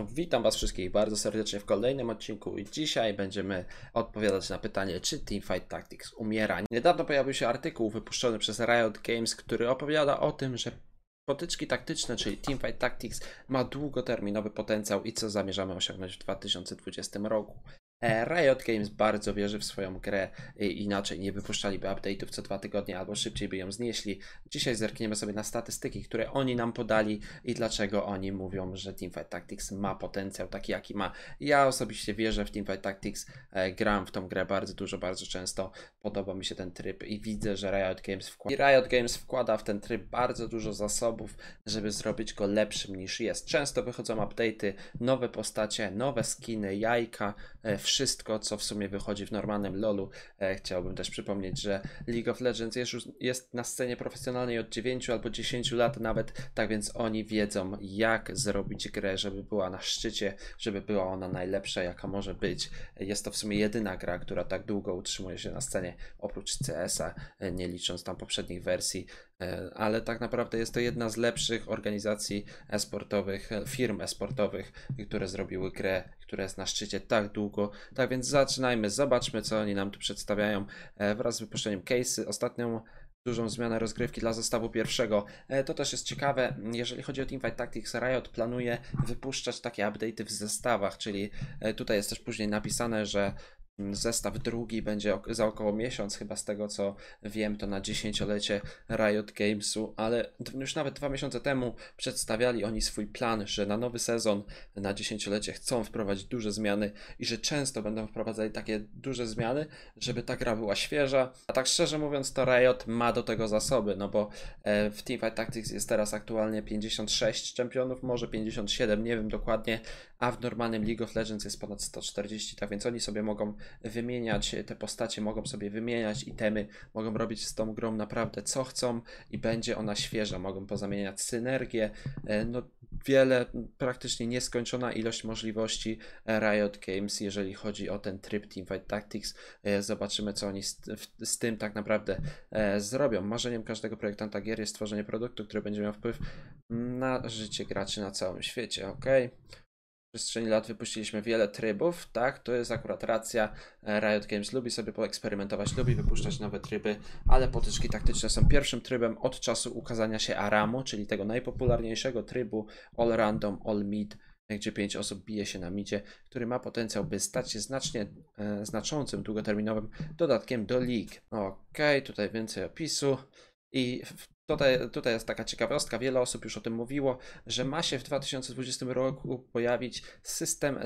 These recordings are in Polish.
No, witam Was wszystkich bardzo serdecznie w kolejnym odcinku i dzisiaj będziemy odpowiadać na pytanie, czy Teamfight Tactics umiera. Niedawno pojawił się artykuł wypuszczony przez Riot Games, który opowiada o tym, że potyczki taktyczne, czyli Teamfight Tactics ma długoterminowy potencjał i co zamierzamy osiągnąć w 2020 roku. E, Riot Games bardzo wierzy w swoją grę, e, inaczej nie wypuszczaliby update'ów co dwa tygodnie albo szybciej by ją znieśli. Dzisiaj zerkniemy sobie na statystyki, które oni nam podali i dlaczego oni mówią, że Teamfight Tactics ma potencjał taki jaki ma. Ja osobiście wierzę w Teamfight Tactics, e, gram w tą grę bardzo dużo, bardzo często, podoba mi się ten tryb i widzę, że Riot Games, wkłada, Riot Games wkłada w ten tryb bardzo dużo zasobów, żeby zrobić go lepszym niż jest. Często wychodzą update'y, nowe postacie, nowe skiny, jajka, wszystko wszystko, co w sumie wychodzi w normalnym LoLu. E, chciałbym też przypomnieć, że League of Legends jest, już, jest na scenie profesjonalnej od 9 albo 10 lat nawet, tak więc oni wiedzą, jak zrobić grę, żeby była na szczycie, żeby była ona najlepsza, jaka może być. Jest to w sumie jedyna gra, która tak długo utrzymuje się na scenie, oprócz CS-a, e, nie licząc tam poprzednich wersji. E, ale tak naprawdę jest to jedna z lepszych organizacji esportowych, e, firm esportowych, które zrobiły grę, która jest na szczycie tak długo. Tak więc zaczynajmy, zobaczmy co oni nam tu przedstawiają e, wraz z wypuszczeniem case'y. Ostatnią dużą zmianę rozgrywki dla zestawu pierwszego. To też jest ciekawe, jeżeli chodzi o Teamfight Tactics, Riot planuje wypuszczać takie update'y w zestawach, czyli tutaj jest też później napisane, że Zestaw drugi będzie za około miesiąc, chyba z tego co wiem, to na dziesięciolecie Riot Gamesu, ale już nawet dwa miesiące temu przedstawiali oni swój plan, że na nowy sezon, na dziesięciolecie chcą wprowadzić duże zmiany i że często będą wprowadzali takie duże zmiany, żeby ta gra była świeża. A tak szczerze mówiąc, to Riot ma do tego zasoby, no bo e, w Teamfight Tactics jest teraz aktualnie 56 czempionów, może 57, nie wiem dokładnie, a w normalnym League of Legends jest ponad 140, tak więc oni sobie mogą wymieniać, te postacie mogą sobie wymieniać itemy, mogą robić z tą grą naprawdę co chcą i będzie ona świeża, mogą pozamieniać synergię, e, no wiele, praktycznie nieskończona ilość możliwości Riot Games, jeżeli chodzi o ten tryb Teamfight Tactics, e, zobaczymy co oni z, z tym tak naprawdę e, zrobią. Marzeniem każdego projektanta gier jest stworzenie produktu, który będzie miał wpływ na życie graczy na całym świecie, ok? przestrzeni lat wypuściliśmy wiele trybów, tak, to jest akurat racja. Riot Games lubi sobie poeksperymentować, lubi wypuszczać nowe tryby, ale potyczki taktyczne są pierwszym trybem od czasu ukazania się Aramu, czyli tego najpopularniejszego trybu All Random, All Mid, gdzie 5 osób bije się na midzie, który ma potencjał, by stać się znacznie e, znaczącym długoterminowym dodatkiem do League. Okej, okay, tutaj więcej opisu. I Tutaj, tutaj jest taka ciekawostka, wiele osób już o tym mówiło, że ma się w 2020 roku pojawić system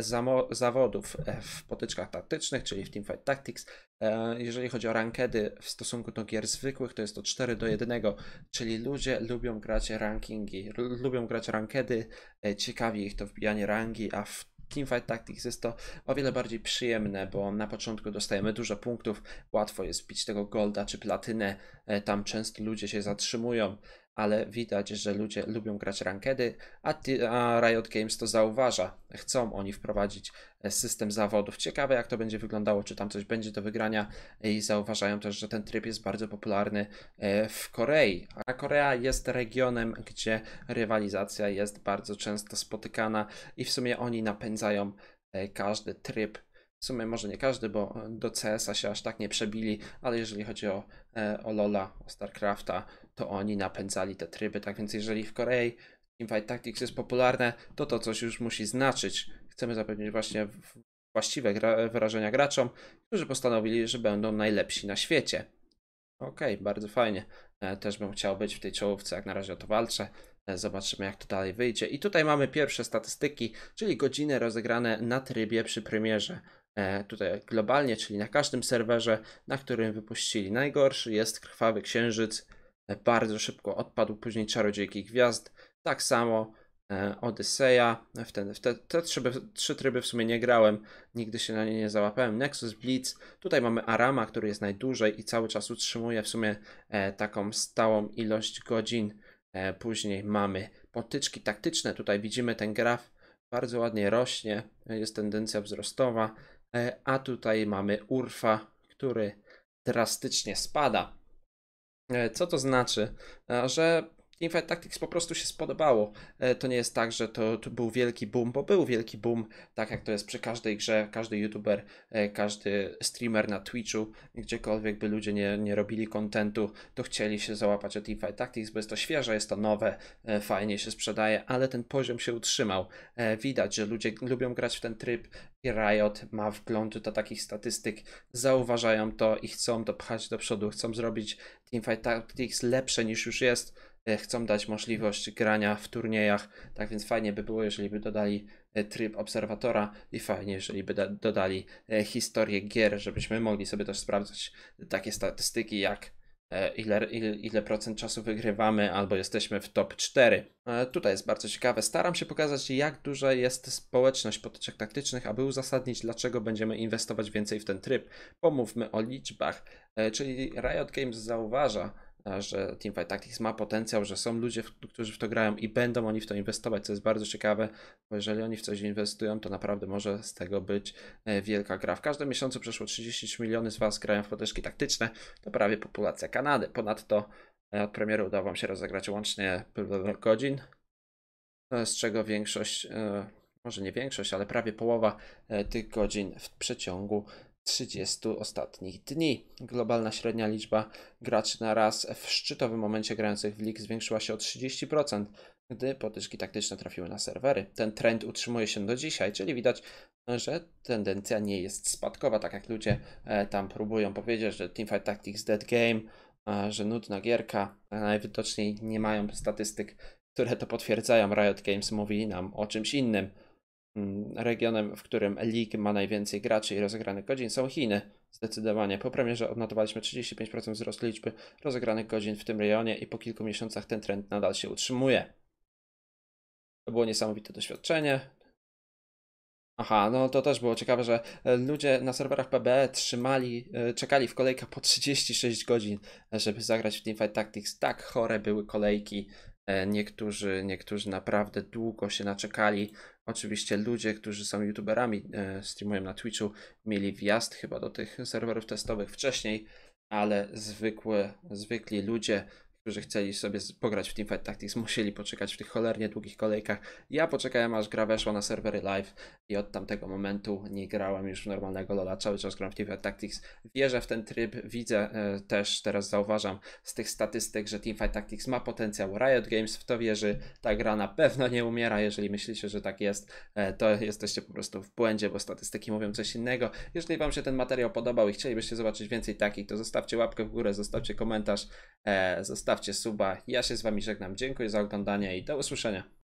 zawodów e, w potyczkach taktycznych, czyli w Teamfight Tactics. E, jeżeli chodzi o rankedy w stosunku do gier zwykłych, to jest to 4 do 1, czyli ludzie lubią grać rankingi, lubią grać rankedy, e, ciekawi ich to wbijanie rangi, a w Teamfight Tactics jest to o wiele bardziej przyjemne, bo na początku dostajemy dużo punktów, łatwo jest pić tego golda czy platynę, e, tam często ludzie się zatrzymują, ale widać, że ludzie lubią grać rankedy, a, Riot Games to zauważa. Chcą oni wprowadzić e, system zawodów. Ciekawe, jak to będzie wyglądało, czy tam coś będzie do wygrania e, i zauważają też, że ten tryb jest bardzo popularny e, w Korei. A Korea jest regionem, gdzie rywalizacja jest bardzo często spotykana i w sumie oni napędzają każdy tryb w sumie może nie każdy, bo e, do CS-a się aż tak nie przebili, ale jeżeli chodzi o, e, o LoL'a, o StarCrafta, to oni napędzali te tryby. Tak więc jeżeli w Korei Teamfight Tactics jest popularne, to to coś już musi znaczyć. Chcemy zapewnić właśnie właściwe gra wyrażenia graczom, którzy postanowili, że będą najlepsi na świecie. Okej, okay, bardzo fajnie. E, też bym chciał być w tej czołówce, jak na razie o to walczę. Zobaczymy, jak to dalej wyjdzie. I tutaj mamy pierwsze statystyki, czyli godziny rozegrane na trybie przy premierze. E, tutaj globalnie, czyli na każdym serwerze, na którym wypuścili. Najgorszy jest Krwawy Księżyc, e, bardzo szybko odpadł, później Czarodziejki Gwiazd, tak samo e, Odyseja, w, ten, w te, te trzy, trzy, tryby w sumie nie grałem, nigdy się na nie nie załapałem. Nexus Blitz, tutaj mamy Arama, który jest najdłużej i cały czas utrzymuje w sumie taką stałą ilość godzin. później mamy potyczki taktyczne, tutaj widzimy ten graf, bardzo ładnie rośnie, jest tendencja wzrostowa. E, a tutaj mamy Urfa, który drastycznie spada. E, co to znaczy? E, że Teamfight Tactics po prostu się spodobało. E, to nie jest tak, że to, to, był wielki boom, bo był wielki boom, tak jak to jest przy każdej grze, każdy youtuber, e, każdy streamer na Twitchu, gdziekolwiek by ludzie nie, nie robili kontentu, to chcieli się załapać o Teamfight Tactics, bo jest to świeże, jest to nowe, e, fajnie się sprzedaje, ale ten poziom się utrzymał. Widać, że ludzie lubią grać w ten tryb i Riot ma wgląd do takich statystyk, zauważają to i chcą to pchać do przodu, chcą zrobić Teamfight Tactics lepsze niż już jest E, chcą dać możliwość grania w turniejach. Tak więc fajnie by było, jeżeli by dodali e, tryb obserwatora i fajnie, jeżeli by dodali e, historię gier, żebyśmy mogli sobie też sprawdzać takie statystyki jak ile, ile, ile procent czasu wygrywamy albo jesteśmy w top 4. Tutaj jest bardzo ciekawe. Staram się pokazać, jak duża jest społeczność potyczek taktycznych, aby uzasadnić, dlaczego będziemy inwestować więcej w ten tryb. Pomówmy o liczbach. Czyli Riot Games zauważa, że Teamfight Tactics ma potencjał, że są ludzie, którzy w to grają i będą oni w to inwestować, co jest bardzo ciekawe, bo jeżeli oni w coś inwestują, to naprawdę może z tego być e, wielka gra. W każdym miesiącu przeszło 30 miliony z Was grają w podeszki taktyczne, to prawie populacja Kanady. Ponadto e, od premiery udało Wam się rozegrać łącznie godzin, e, z czego większość, może nie większość, ale prawie połowa tych godzin w przeciągu 30 ostatnich dni. Globalna średnia liczba graczy na raz w szczytowym momencie grających w League zwiększyła się o 30%, gdy potyczki taktyczne trafiły na serwery. Ten trend utrzymuje się do dzisiaj, czyli widać, że tendencja nie jest spadkowa, tak jak ludzie e, tam próbują powiedzieć, że Teamfight Tactics Dead Game, e, że nudna gierka, najwidoczniej nie mają statystyk, które to potwierdzają. Riot Games mówi nam o czymś innym. Mm, regionem, w którym League ma najwięcej graczy i rozegranych godzin są Chiny. Zdecydowanie. Po premierze odnotowaliśmy 35% wzrost liczby rozegranych godzin w tym rejonie i po kilku miesiącach ten trend nadal się utrzymuje. To było niesamowite doświadczenie. Aha, no to też było ciekawe, że e, ludzie na serwerach PBE trzymali, e, czekali w kolejkach po 36 godzin, żeby zagrać w Teamfight Tactics. Tak chore były kolejki. E, niektórzy, niektórzy naprawdę długo się naczekali. Oczywiście ludzie, którzy są youtuberami, e, streamują na Twitchu, mieli wjazd chyba do tych serwerów testowych wcześniej, ale zwykłe, zwykli ludzie którzy chcieli sobie pograć w Teamfight Tactics, musieli poczekać w tych cholernie długich kolejkach. Ja poczekałem, aż gra weszła na serwery live i od tamtego momentu nie grałem już w normalnego Lola, cały czas gram w Teamfight Tactics. Wierzę w ten tryb, widzę e, też, teraz zauważam z tych statystyk, że Teamfight Tactics ma potencjał. Riot Games w to wierzy, ta gra na pewno nie umiera, jeżeli myślicie, że tak jest, e, to jesteście po prostu w błędzie, bo statystyki mówią coś innego. Jeżeli Wam się ten materiał podobał i chcielibyście zobaczyć więcej takich, to zostawcie łapkę w górę, zostawcie komentarz, e, zostawcie zostawcie suba. Ja się z Wami żegnam. Dziękuję za oglądanie i do usłyszenia.